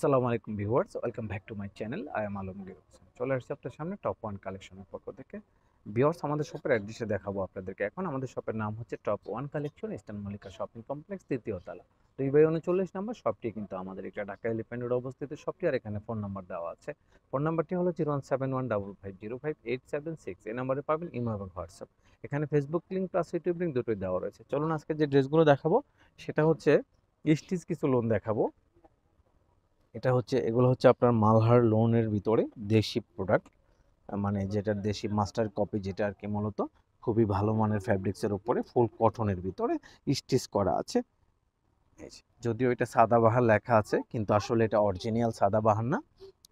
আসসালামু আলাইকুম viewers welcome back to my channel I am Alamgir Hossain চলে আসছি আপনার সামনে টপ ওয়ান কালেকশনের পক্ষ থেকে ভিউয়ার্স আমাদের শপের অ্যাড্রেসে দেখাবো আপনাদেরকে এখন আমাদের শপের নাম হচ্ছে top one collection eastern Mallika shopping complex তৃতীয়তলা তালা দুই বাই উনচল্লিশ নম্বর শপটি কিন্তু আমাদের এটা ঢাকা এলিফ্যান্ট রোড অবস্থিত শপটি আর এখানে ফোন নাম্বার দেওয়া আছে ফোন নাম্বারটি হলো zero one seven one double five zero five eight seven six এই নাম্বারে পাবেন ইমেল এবং হোয়াটসঅ্যাপ এখানে Facebook link plus YouTube link দুটোই দেওয়া রয়েছে চলুন আজকে যে ড্রেসগুলো দেখাবো সেটা হচ্ছে স্টিচ কিছু লোন দেখাবো এটা হচ্ছে এগুলো হচ্ছে আপনার মালহার লোনের ভিতরে দেশি প্রোডাক্ট মানে যেটা দেশি মাস্টার কপি যেটা আর কি মূলত খুবই ভালো মানের ফ্যাব্রিক্সের উপরে ফুল কটনের ভিতরে স্টিচ করা আছে যদিও এটা সাদাবাহার লেখা আছে কিন্তু আসলে এটা অরিজিনাল সাদাবাহার না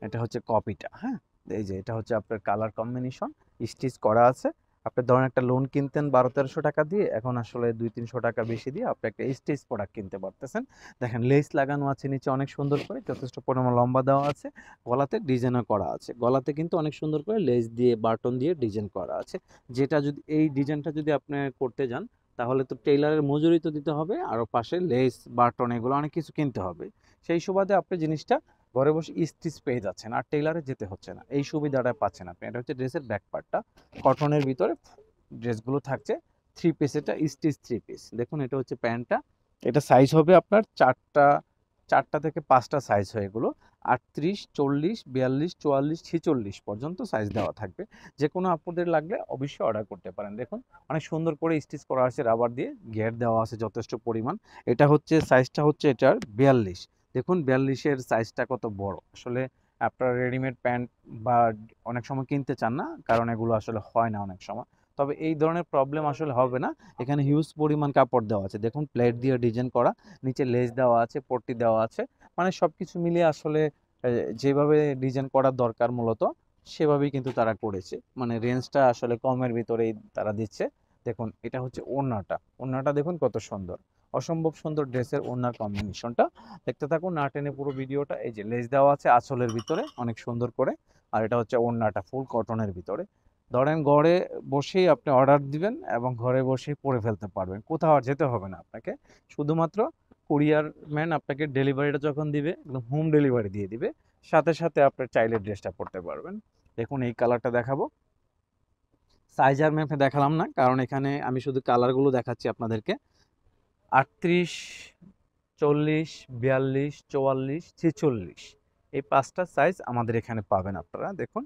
এটা হচ্ছে কপিটা হ্যাঁ এই যে এটা হচ্ছে আপনার কালার কম্বিনেশন স্টিচ করা আছে আপনি ধরেন একটা লোন কিনতেন বারো তেরোশো টাকা দিয়ে এখন আসলে দুই তিনশো টাকা বেশি দিয়ে আপনি একটা স্টেজ প্রোডাক্ট কিনতে পারতেছেন দেখেন লেস লাগানো আছে নিচে অনেক সুন্দর করে যথেষ্ট পরিমাণ লম্বা দেওয়া আছে গলাতে ডিজাইনও করা আছে গলাতে কিন্তু অনেক সুন্দর করে লেস দিয়ে বাটন দিয়ে ডিজাইন করা আছে যেটা যদি এই ডিজাইনটা যদি আপনি করতে যান তাহলে তো টেইলারের মজুরি তো দিতে হবে আরও পাশে লেস বাটন এগুলো অনেক কিছু কিনতে হবে সেই সুবাদে আপনি জিনিসটা ঘরে বসে স্টিচ পেয়ে যাচ্ছেন আর টেলারে যেতে হচ্ছে না এই সুবিধাটা পাচ্ছে না প্যান্ট হচ্ছে ড্রেসের ব্যাক পার্টটা কটনের ভিতরে ড্রেসগুলো থাকছে থ্রি পিস এটা স্টিচ থ্রি পিস দেখুন এটা হচ্ছে প্যান্টটা এটা সাইজ হবে আপনার চারটা চারটা থেকে পাঁচটা সাইজ হয় এগুলো আটত্রিশ চল্লিশ বিয়াল্লিশ চুয়াল্লিশ ছেচল্লিশ পর্যন্ত সাইজ দেওয়া থাকবে যে কোনো আপনাদের লাগলে অবশ্যই অর্ডার করতে পারেন দেখুন অনেক সুন্দর করে স্টিচ করা আছে রাবার দিয়ে গেয়ার দেওয়া আছে যথেষ্ট পরিমাণ এটা হচ্ছে সাইজটা হচ্ছে এটার বিয়াল্লিশ দেখুন বিয়াল্লিশের সাইজটা কত বড় আসলে আপনার রেডিমেড প্যান্ট বা অনেক সময় কিনতে চান না কারণ এগুলো আসলে হয় না অনেক সময় তবে এই ধরনের প্রবলেম আসলে হবে না এখানে হিউজ পরিমাণ কাপড় দেওয়া আছে দেখুন প্লেট দিয়ে ডিজাইন করা নিচে লেজ দেওয়া আছে পট্টি দেওয়া আছে মানে সব কিছু মিলিয়ে আসলে যেভাবে ডিজাইন করার দরকার মূলত সেভাবেই কিন্তু তারা করেছে মানে রেঞ্জটা আসলে কমের ভিতরেই তারা দিচ্ছে দেখুন এটা হচ্ছে ওড়নাটা ওড়নাটা দেখুন কত সুন্দর অসম্ভব সুন্দর ড্রেসের ওনার কম্বিনেশনটা দেখতে থাকুন না টেনে পুরো ভিডিওটা এই যে লেজ দেওয়া আছে আঁচলের ভিতরে অনেক সুন্দর করে আর এটা হচ্ছে ওড়নাটা ফুল কটনের ভিতরে ধরেন ঘরে বসেই আপনি অর্ডার দিবেন এবং ঘরে বসেই পরে ফেলতে পারবেন কোথাও আর যেতে হবে না আপনাকে শুধুমাত্র কুরিয়ার ম্যান আপনাকে ডেলিভারিটা যখন দিবে একদম হোম ডেলিভারি দিয়ে দিবে সাথে সাথে আপনার চাইলে ড্রেসটা পরতে পারবেন দেখুন এই কালারটা দেখাবো সাইজার ম্যাপে দেখালাম না কারণ এখানে আমি শুধু কালারগুলো দেখাচ্ছি আপনাদেরকে আটত্রিশ চল্লিশ বিয়াল্লিশ চুয়াল্লিশ ছেচল্লিশ এই পাঁচটা সাইজ আমাদের এখানে পাবেন আপনারা দেখুন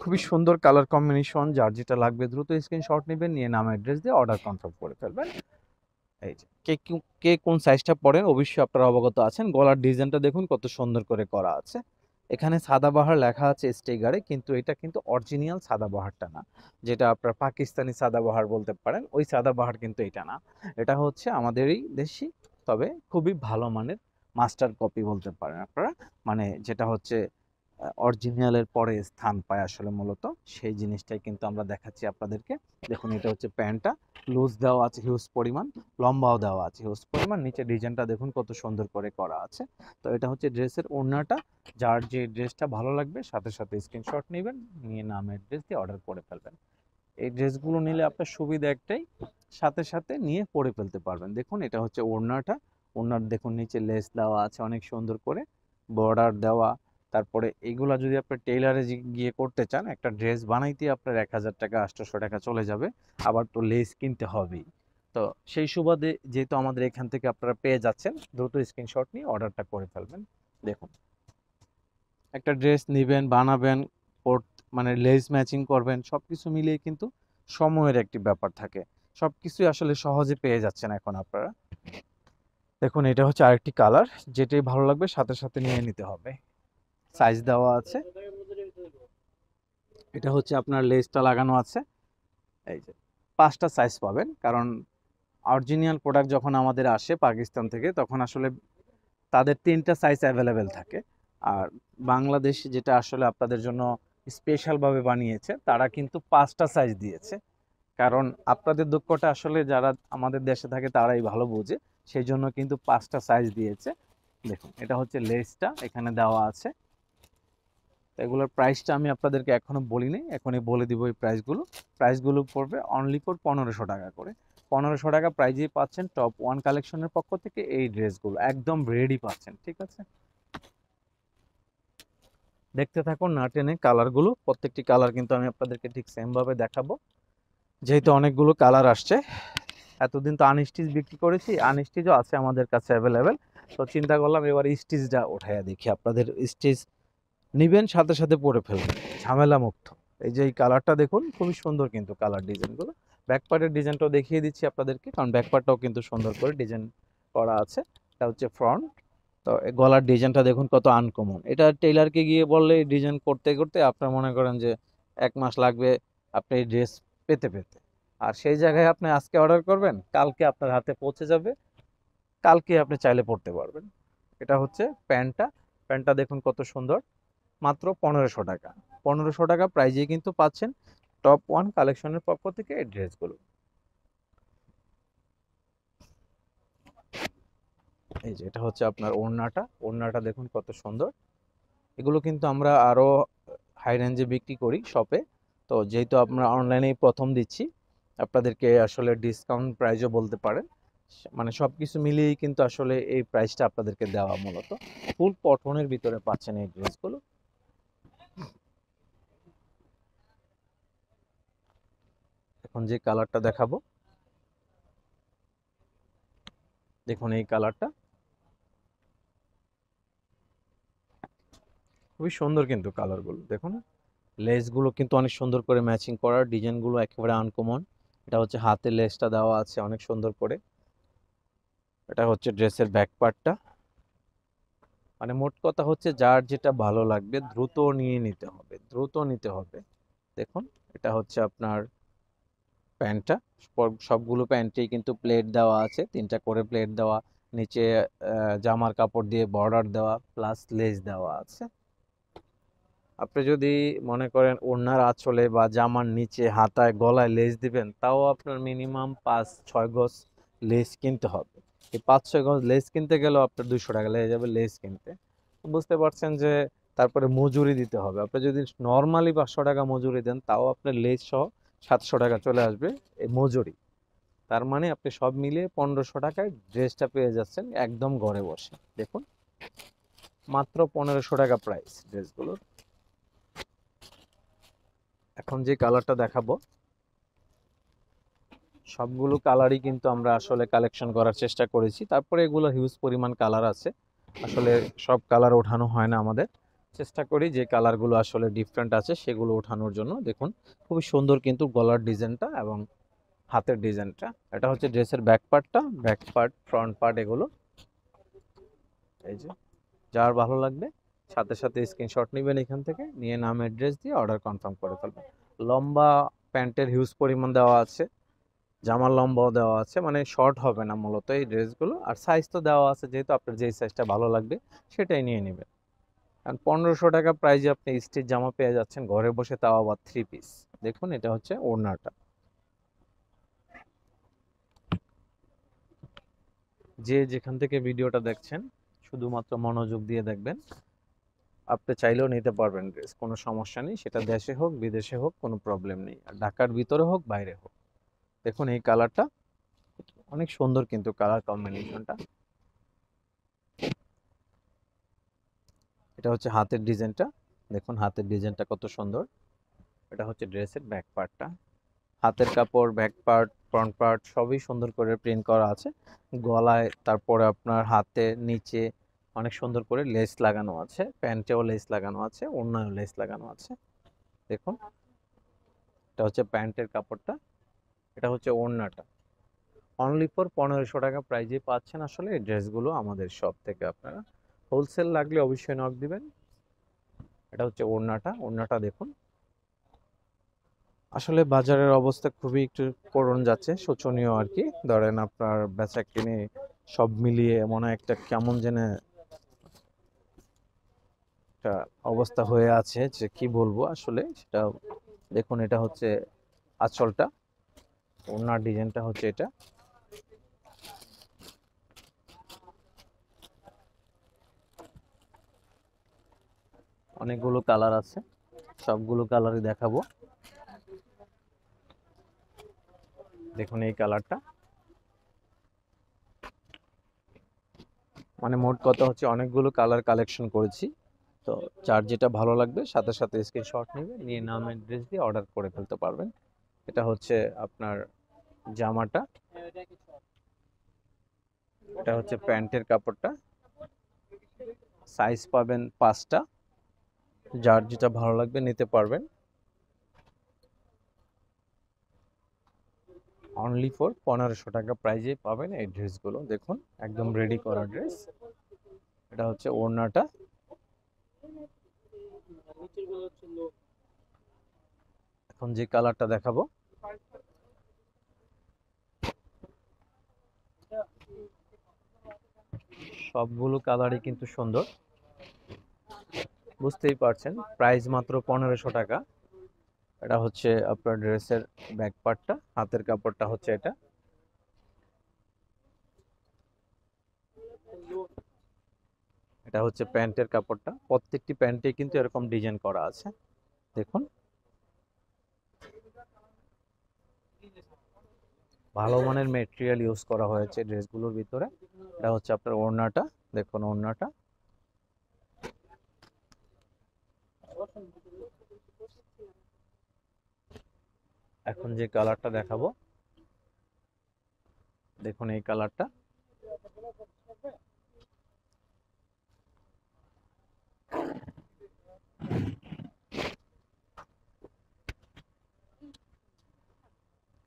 খুবই সুন্দর কালার কম্বিনেশন যার যেটা লাগবে দ্রুত স্ক্রিনশট নেবেন নিয়ে নাম অ্যাড্রেস দিয়ে অর্ডার কনফার্ম করে ফেলবেন এই যে কে কে কোন সাইজটা পরেন অবশ্যই আপনারা অবগত আছেন গলার ডিজাইনটা দেখুন কত সুন্দর করে করা আছে এখানে সাদাবাহার লেখা আছে স্টেগারে কিন্তু এটা কিন্তু অরিজিনাল সাদাবাহারটা না যেটা আপনার পাকিস্তানি সাদাবাহার বলতে পারেন ওই সাদাবাহার কিন্তু এটা না এটা হচ্ছে আমাদেরই দেশি তবে খুবই ভালো মানের মাস্টার কপি বলতে পারেন আপনারা মানে যেটা হচ্ছে অরিজিনালের পরে স্থান পায় আসলে মূলত সেই জিনিসটাই কিন্তু আমরা দেখাচ্ছি আপনাদেরকে দেখুন এটা হচ্ছে প্যান্টটা লুজ দেওয়া আছে হিউজ পরিমাণ লম্বাও দেওয়া আছে হিউজ পরিমাণ নিচে ডিজাইনটা দেখুন কত সুন্দর করে করা আছে তো এটা হচ্ছে ড্রেসের ওড়নাটা যার যে ড্রেসটা ভালো লাগবে সাথে সাথে স্ক্রিনশট নেবেন নিয়ে নাম অ্যাড্রেস দিয়ে অর্ডার করে ফেলবেন এই ড্রেসগুলো নিলে আপনার সুবিধা একটাই সাথে সাথে নিয়ে পরে ফেলতে পারবেন দেখুন এটা হচ্ছে ওড়নাটা ওড়নার দেখুন নিচে লেস দেওয়া আছে অনেক সুন্দর করে বর্ডার দেওয়া তারপরে এগুলা যদি আপনি টেইলারে গিয়ে করতে চান একটা ড্রেস বানাইতে আপনার এক হাজার টাকা আটশোশো টাকা চলে যাবে আবার তো লেস কিনতে হবেই তো সেই সুবাদে যেহেতু আমাদের এখান থেকে আপনারা পেয়ে যাচ্ছেন দ্রুত স্ক্রিনশট নিয়ে অর্ডারটা করে ফেলবেন দেখুন একটা ড্রেস নেবেন বানাবেন মানে লেস ম্যাচিং করবেন সব কিছু মিলিয়ে কিন্তু সময়ের একটি ব্যাপার থাকে সব কিছুই আসলে সহজে পেয়ে যাচ্ছেন এখন আপনারা দেখুন এটা হচ্ছে আরেকটি কালার যেটাই ভালো লাগবে সাথে সাথে নিয়ে নিতে হবে সাইজ দেওয়া আছে এটা হচ্ছে আপনার লেসটা লাগানো আছে এই যে পাঁচটা সাইজ পাবেন কারণ অরিজিনাল প্রোডাক্ট যখন আমাদের আসে পাকিস্তান থেকে তখন আসলে তাদের তিনটা সাইজ অ্যাভেলেবেল থাকে আর বাংলাদেশ যেটা আসলে আপনাদের জন্য স্পেশালভাবে বানিয়েছে তারা কিন্তু পাঁচটা সাইজ দিয়েছে কারণ আপনাদের দুঃখটা আসলে যারা আমাদের দেশে থাকে তারাই ভালো বোঝে সেই জন্য কিন্তু পাঁচটা সাইজ দিয়েছে দেখুন এটা হচ্ছে লেসটা এখানে দেওয়া আছে তো এগুলোর প্রাইসটা আমি আপনাদেরকে এখনও বলি এখনই বলে দিব এই প্রাইসগুলো প্রাইসগুলো পড়বে অনলি ফর পনেরোশো টাকা করে পনেরোশো টাকা প্রাইজেই পাচ্ছেন টপ ওয়ান কালেকশনের পক্ষ থেকে এই ড্রেসগুলো একদম রেডি পাচ্ছেন ঠিক আছে দেখতে থাকুন না টেনে কালারগুলো প্রত্যেকটি কালার কিন্তু আমি আপনাদেরকে ঠিক সেমভাবে দেখাবো যেহেতু অনেকগুলো কালার আসছে এতদিন তো আনস্টিচ বিক্রি করেছি আনস্টিচও আছে আমাদের কাছে অ্যাভেলেবেল তো চিন্তা করলাম এবার স্টিচটা উঠাইয়া দেখি আপনাদের স্টিচ নিবেন সাথে সাথে পরে ফেলবেন ঝামেলা মুক্ত এই যে এই কালারটা দেখুন খুবই সুন্দর কিন্তু কালার ডিজাইনগুলো ব্যাকপার্টের ডিজাইনটাও দেখিয়ে দিচ্ছি আপনাদেরকে কারণ ব্যাকপার্টটাও কিন্তু সুন্দর করে ডিজাইন করা আছে এটা হচ্ছে ফ্রন্ট তো গলার ডিজাইনটা দেখুন কত আনকমন এটা টেইলারকে গিয়ে বললে ডিজাইন করতে করতে আপনার মনে করেন যে এক মাস লাগবে আপনি ড্রেস পেতে পেতে আর সেই জায়গায় আপনি আজকে অর্ডার করবেন কালকে আপনার হাতে পৌঁছে যাবে কালকে আপনি চাইলে পড়তে পারবেন এটা হচ্ছে প্যান্টটা প্যান্টটা দেখুন কত সুন্দর মাত্র পনেরোশো টাকা পনেরোশো টাকা প্রাইজে কিন্তু পাচ্ছেন টপ ওয়ান কালেকশনের পক্ষ থেকে এই ড্রেসগুলো এই যে এটা হচ্ছে আপনার ওড়নাটা ওড়নাটা দেখুন কত সুন্দর এগুলো কিন্তু আমরা আরও হাই রেঞ্জে বিক্রি করি শপে তো যেহেতু আমরা অনলাইনেই প্রথম দিচ্ছি আপনাদেরকে আসলে ডিসকাউন্ট প্রাইজও বলতে পারেন মানে সব কিছু মিলিয়েই কিন্তু আসলে এই প্রাইসটা আপনাদেরকে দেওয়া মূলত ফুল পঠনের ভিতরে পাচ্ছেন এই ড্রেসগুলো এখন যে কালারটা দেখাবো দেখুন এই কালারটা খুবই সুন্দর কিন্তু কালারগুলো দেখুন লেসগুলো কিন্তু অনেক সুন্দর করে ম্যাচিং করা ডিজাইনগুলো একেবারে আনকমন এটা হচ্ছে হাতে লেসটা দেওয়া আছে অনেক সুন্দর করে এটা হচ্ছে ড্রেসের ব্যাক পার্টটা মানে মোট কথা হচ্ছে যার যেটা ভালো লাগবে দ্রুত নিয়ে নিতে হবে দ্রুত নিতে হবে দেখুন এটা হচ্ছে আপনার প্যান্টটা সবগুলো প্যান্টেই কিন্তু প্লেট দেওয়া আছে তিনটা করে প্লেট দেওয়া নিচে জামার কাপড় দিয়ে বর্ডার দেওয়া প্লাস লেস দেওয়া আছে আপনি যদি মনে করেন ওড়নার আঁচলে বা জামার নিচে হাতায় গলায় লেস দিবেন তাও আপনার মিনিমাম পাঁচ ছয় গজ লেস কিনতে হবে এই পাঁচ ছয় গজ লেস কিনতে গেলেও আপনার দুশো টাকা লেগে যাবে লেস কিনতে বুঝতে পারছেন যে তারপরে মজুরি দিতে হবে আপনি যদি নর্মালি পাঁচশো টাকা মজুরি দেন তাও আপনার লেস সহ সাতশো টাকা চলে আসবে এই মজুরি তার মানে আপনি সব মিলিয়ে পনেরোশো টাকায় ড্রেসটা পেয়ে যাচ্ছেন একদম ঘরে বসে দেখুন মাত্র পনেরোশো টাকা প্রাইস ড্রেসগুলোর এখন যে কালারটা দেখাবো সবগুলো কালারই কিন্তু আমরা আসলে কালেকশন করার চেষ্টা করেছি তারপরে এগুলো হিউজ পরিমাণ কালার আছে আসলে সব কালার ওঠানো হয় না আমাদের চেষ্টা করি যে কালারগুলো আসলে ডিফারেন্ট আছে সেগুলো ওঠানোর জন্য দেখুন খুবই সুন্দর কিন্তু গলার ডিজাইনটা এবং হাতের ডিজাইনটা এটা হচ্ছে ড্রেসের ব্যাক পার্টটা ব্যাক পার্ট ফ্রন্ট পার্ট এগুলো এই যে যার ভালো লাগবে সাথে সাথে স্ক্রিনশট নেবেন এখান থেকে নিয়ে নাম অ্যাড্রেস দিয়ে অর্ডার কনফার্ম করে ফেলবেন লম্বা প্যান্টের হিউজ পরিমাণ দেওয়া আছে জামার লম্বাও দেওয়া আছে মানে শর্ট হবে না মূলত এই ড্রেসগুলো আর সাইজ তো দেওয়া আছে যেহেতু আপনার যেই সাইজটা ভালো লাগবে সেটাই নিয়ে নেবেন পনেরোশো টাকা প্রাইজে আপনি স্টেজ জামা পেয়ে যাচ্ছেন ঘরে বসে তাও আবার থ্রি পিস দেখুন এটা হচ্ছে ওড়নাটা যে যেখান থেকে ভিডিওটা দেখছেন শুধুমাত্র মনোযোগ দিয়ে দেখবেন আপনি চাইলেও নিতে পারবেন ড্রেস কোনো সমস্যা নেই সেটা দেশে হোক বিদেশে হোক কোনো প্রবলেম নেই আর ঢাকার ভিতরে হোক বাইরে হোক দেখুন এই কালারটা অনেক সুন্দর কিন্তু কালার কম্বিনেশনটা এটা হচ্ছে হাতের ডিজাইনটা দেখুন হাতের ডিজাইনটা কত সুন্দর এটা হচ্ছে ড্রেসের ব্যাক পার্টটা হাতের কাপড় ব্যাক পার্ট ফ্রন্ট পার্ট সবই সুন্দর করে প্রিন্ট করা আছে গলায় তারপরে আপনার হাতে নিচে অনেক সুন্দর করে লেস লাগানো আছে প্যান্টেও লেস লাগানো আছে অন্যায় লেস লাগানো আছে দেখুন এটা হচ্ছে প্যান্টের কাপড়টা এটা হচ্ছে ওড়নাটা অনলি ফর পনেরোশো টাকা প্রাইজে পাচ্ছেন আসলে এই ড্রেসগুলো আমাদের শপ থেকে আপনারা হোলসেল লাগলে অবশ্যই নক দিবেন এটা হচ্ছে ওড়নাটা ওড়নাটা দেখুন আসলে বাজারের অবস্থা খুবই একটু করুণ যাচ্ছে শোচনীয় আর কি ধরেন আপনার বেচা কিনে সব মিলিয়ে মনে একটা কেমন যেন একটা অবস্থা হয়ে আছে যে কি বলবো আসলে সেটা দেখুন এটা হচ্ছে আচলটা ওনার ডিজাইনটা হচ্ছে এটা অনেকগুলো কালার আছে সবগুলো কালারই দেখাবো দেখুন এই কালারটা মানে মোট কথা হচ্ছে অনেকগুলো কালার কালেকশন করেছি তো চার যেটা ভালো লাগবে সাথে সাথে স্ক্রিনশট নেবে নিয়ে নাম অ্যাড্রেস দিয়ে অর্ডার করে ফেলতে পারবেন এটা হচ্ছে আপনার জামাটা এটা হচ্ছে প্যান্টের কাপড়টা সাইজ পাবেন পাঁচটা যার যেটা ভালো লাগবে নিতে পারবেন অনলি ফর পনেরোশো টাকা প্রাইজে পাবেন এই ড্রেসগুলো দেখুন একদম রেডি করা ড্রেস এটা হচ্ছে ওড়নাটা এখন যে কালারটা দেখাবো সবগুলো কালারই কিন্তু সুন্দর বুঝতেই পারছেন প্রাইস মাত্র পনেরোশো টাকা এটা হচ্ছে আপনার ড্রেসের ব্যাক পার্টটা হাতের কাপড়টা হচ্ছে এটা এটা হচ্ছে প্যান্টের কাপড়টা প্রত্যেকটি প্যান্টে কিন্তু এরকম ডিজাইন করা আছে দেখুন ভালো মানের মেটেরিয়াল ইউজ করা হয়েছে ড্রেসগুলোর ভিতরে এটা হচ্ছে আপনার ওড়নাটা দেখুন ওড়নাটা এখন যে কালারটা দেখাবো দেখুন এই কালারটা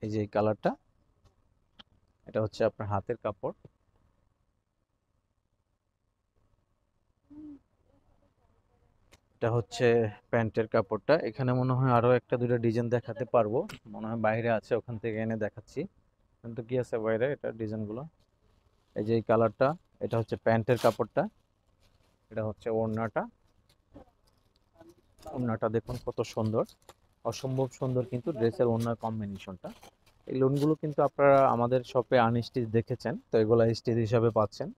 এই যে এই কালারটা এটা হচ্ছে আপনার হাতের কাপড় এটা হচ্ছে প্যান্টের কাপড়টা এখানে মনে হয় আরও একটা দুটো ডিজাইন দেখাতে পারবো মনে হয় বাইরে আছে ওখান থেকে এনে দেখাচ্ছি কিন্তু কি আছে বাইরে এটা ডিজাইনগুলো এই যে এই কালারটা এটা হচ্ছে প্যান্টের কাপড়টা এটা হচ্ছে ওড়নাটা ওড়নাটা দেখুন কত সুন্দর অসম্ভব সুন্দর কিন্তু ড্রেসের ওড়নার কম্বিনেশনটা এই লোনগুলো কিন্তু আপনারা আমাদের শপে আনস্টিচ দেখেছেন তো এগুলো স্টিচ হিসাবে পাচ্ছেন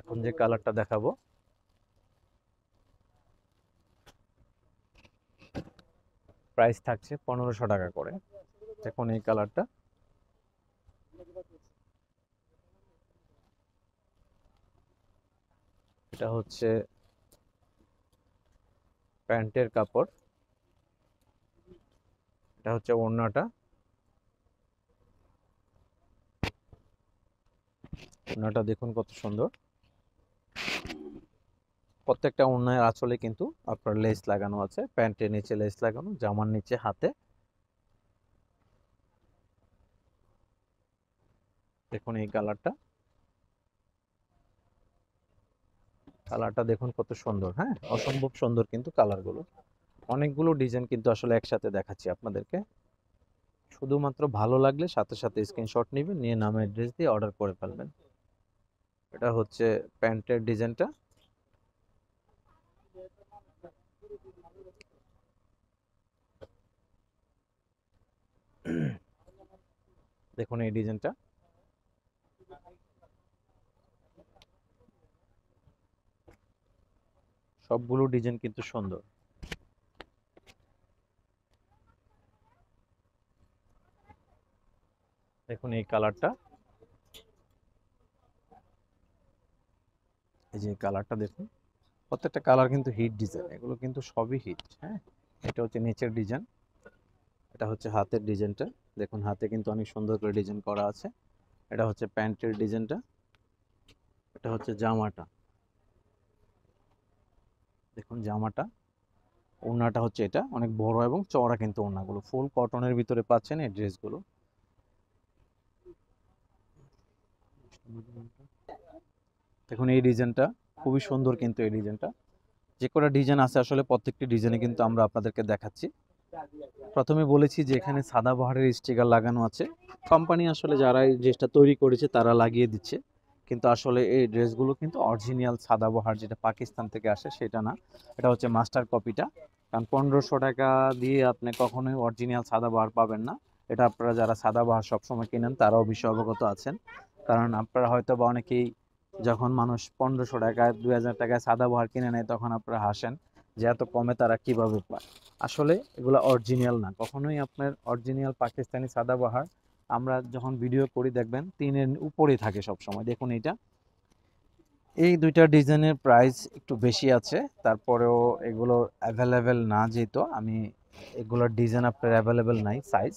এখন যে কালারটা দেখাবো প্রাইস থাকছে পনেরোশো টাকা করে এখন এই কালারটা এটা হচ্ছে প্যান্টের কাপড় এটা হচ্ছে ওড়নাটা ওড়নাটা দেখুন কত সুন্দর প্রত্যেকটা উন্নয়ের আঁচলে কিন্তু আপনার লেস লাগানো আছে প্যান্টের নিচে লেস লাগানো জামার নিচে হাতে দেখুন এই কালারটা কালারটা দেখুন কত সুন্দর হ্যাঁ অসম্ভব সুন্দর কিন্তু কালারগুলো অনেকগুলো ডিজাইন কিন্তু আসলে একসাথে দেখাচ্ছি আপনাদেরকে শুধুমাত্র ভালো লাগলে সাথে সাথে স্ক্রিনশট নেবেন নিয়ে নামের অ্যাড্রেস দিয়ে অর্ডার করে ফেলবেন এটা হচ্ছে প্যান্টের ডিজাইনটা দেখুন এই ডিজাইনটা সবগুলো ডিজাইন কিন্তু সুন্দর দেখুন এই কালারটা এই যে কালারটা দেখুন প্রত্যেকটা কালার কিন্তু হিট ডিজাইন এগুলো কিন্তু সবই হিট হ্যাঁ এটা হচ্ছে নেচার ডিজাইন এটা হচ্ছে হাতের ডিজাইনটা দেখুন হাতে কিন্তু অনেক সুন্দর করে ডিজাইন করা আছে এটা হচ্ছে প্যান্টের ডিজাইনটা এটা হচ্ছে জামাটা দেখুন জামাটা ওড়নাটা হচ্ছে এটা অনেক বড় এবং চওড়া কিন্তু ওড়নাগুলো ফুল কটনের ভিতরে পাচ্ছেন এই ড্রেসগুলো দেখুন এই ডিজাইনটা খুবই সুন্দর কিন্তু এই ডিজাইনটা যে কটা ডিজাইন আছে আসলে প্রত্যেকটি ডিজাইনে কিন্তু আমরা আপনাদেরকে দেখাচ্ছি প্রথমে বলেছি যে এখানে সাদা বাহারের স্টিকার লাগানো আছে কোম্পানি আসলে যারা এই ড্রেসটা তৈরি করেছে তারা লাগিয়ে দিচ্ছে কিন্তু আসলে এই ড্রেসগুলো কিন্তু অরিজিনাল সাদা বাহার যেটা পাকিস্তান থেকে আসে সেটা না এটা হচ্ছে মাস্টার কপিটা কারণ পনেরোশো টাকা দিয়ে আপনি কখনোই অরিজিনাল সাদা বাহার পাবেন না এটা আপনারা যারা সাদা বাহার সবসময় কেনেন তারাও বিষয় অবগত আছেন কারণ আপনারা হয়তো বা অনেকেই যখন মানুষ পনেরোশো টাকায় দু হাজার টাকায় সাদা বহার কিনে নেয় তখন আপনারা হাসেন যে এত কমে তারা কিভাবে পায় আসলে এগুলো অরিজিনাল না কখনোই আপনার অরিজিনাল পাকিস্তানি সাদাবাহার আমরা যখন ভিডিও করি দেখবেন তিনের উপরেই থাকে সব সময় দেখুন এটা এই দুইটা ডিজাইনের প্রাইস একটু বেশি আছে তারপরেও এগুলো অ্যাভেলেবেল না যেহেতু আমি এগুলোর ডিজাইন আপনার অ্যাভেলেবেল নাই সাইজ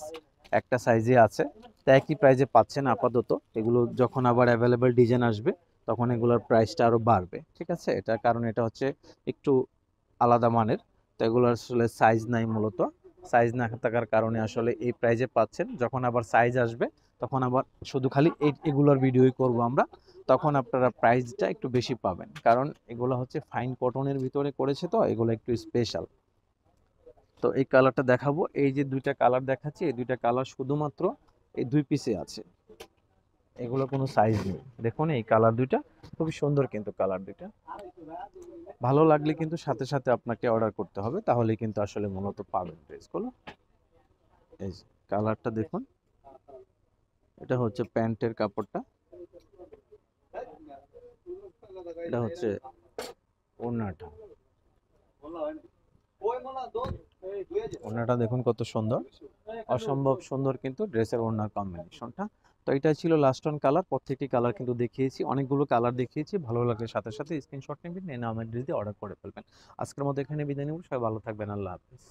একটা সাইজে আছে তা একই প্রাইজে পাচ্ছেন আপাতত এগুলো যখন আবার অ্যাভেলেবেল ডিজাইন আসবে তখন এগুলোর প্রাইসটা আরও বাড়বে ঠিক আছে এটা কারণ এটা হচ্ছে একটু আলাদা মানের তো এগুলো আসলে সাইজ নাই মূলত সাইজ না থাকার কারণে আসলে এই প্রাইজে পাচ্ছেন যখন আবার সাইজ আসবে তখন আবার শুধু খালি এই এগুলোর ভিডিওই করব আমরা তখন আপনারা প্রাইজটা একটু বেশি পাবেন কারণ এগুলো হচ্ছে ফাইন কটনের ভিতরে করেছে তো এগুলো একটু স্পেশাল তো এই কালারটা দেখাবো এই যে দুইটা কালার দেখাচ্ছি এই দুইটা কালার শুধুমাত্র এই দুই পিসে আছে এগুলো কোনো সাইজ নেই দেখুন এই কালার দুইটা খুবই সুন্দর কিন্তু কালার দুইটা ভালো লাগলে কিন্তু সাথে সাথে আপনাকে অর্ডার করতে হবে তাহলে কিন্তু আসলে মূলত পাবেন ড্রেসগুলো এই কালারটা দেখুন এটা হচ্ছে প্যান্টের কাপড়টা এটা হচ্ছে ওড়নাটা ওড়নাটা দেখুন কত সুন্দর অসম্ভব সুন্দর কিন্তু ড্রেসের ওনার কম্বিনেশনটা তো এটা ছিল লাস্ট অন কালার প্রত্যেকটি কালার কিন্তু দেখিয়েছি অনেকগুলো কালার দেখিয়েছি ভালো লাগলে সাথে সাথে স্ক্রিনশট নেবেন এনে আমার ড্রেস দিয়ে অর্ডার করে ফেলবেন আজকের মতো এখানে বিদায় নেব সবাই ভালো থাকবেন আল্লাহ হাফিজ